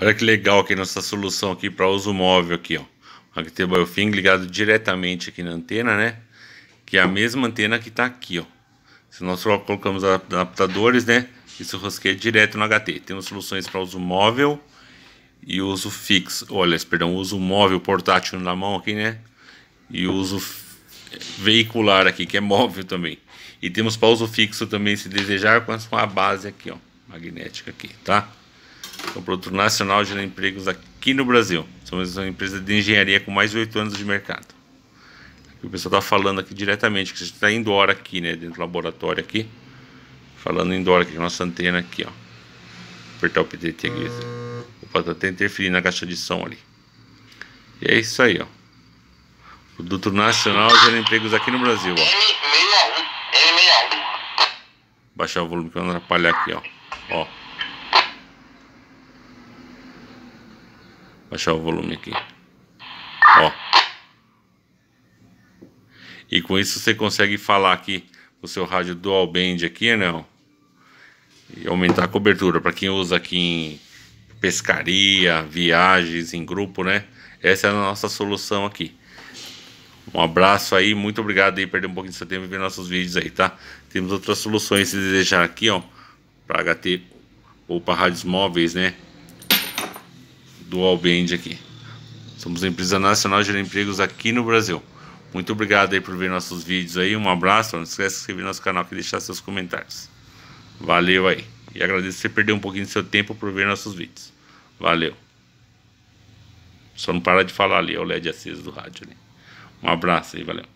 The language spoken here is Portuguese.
Olha que legal aqui nossa solução aqui para uso móvel aqui, ó. HT Biofing ligado diretamente aqui na antena, né? Que é a mesma antena que está aqui, ó. Se nós colocamos adaptadores, né? Isso rosqueia direto no HT. Temos soluções para uso móvel e uso fixo. Olha, perdão, uso móvel portátil na mão aqui, né? E uso veicular aqui, que é móvel também. E temos para uso fixo também, se desejar, com a base aqui, ó. Magnética aqui, Tá? é o produto nacional gera empregos aqui no Brasil. Somos uma empresa de engenharia com mais de oito anos de mercado. O pessoal está falando aqui diretamente, que a gente está indoor aqui, né? Dentro do laboratório aqui. Falando indoor aqui, nossa antena aqui, ó. Apertar o PTT aqui. Opa, tá até interferindo na caixa de som ali. E é isso aí, ó. produto nacional gera empregos aqui no Brasil, ó. Baixar o volume para não atrapalhar aqui, ó. Ó. baixar o volume aqui. Ó. E com isso você consegue falar aqui o seu rádio dual band aqui, né? E aumentar a cobertura para quem usa aqui em pescaria, viagens em grupo, né? Essa é a nossa solução aqui. Um abraço aí, muito obrigado aí, perder um pouquinho de seu tempo e ver nossos vídeos aí, tá? Temos outras soluções se desejar aqui, ó, para HT ou para rádios móveis, né? do Albend aqui. Somos a empresa nacional de empregos aqui no Brasil. Muito obrigado aí por ver nossos vídeos aí. Um abraço. Não esquece de se inscrever no nosso canal e deixar seus comentários. Valeu aí. E agradeço você perder um pouquinho do seu tempo por ver nossos vídeos. Valeu. Só não parar de falar ali, é o LED aceso do rádio ali. Um abraço aí, valeu.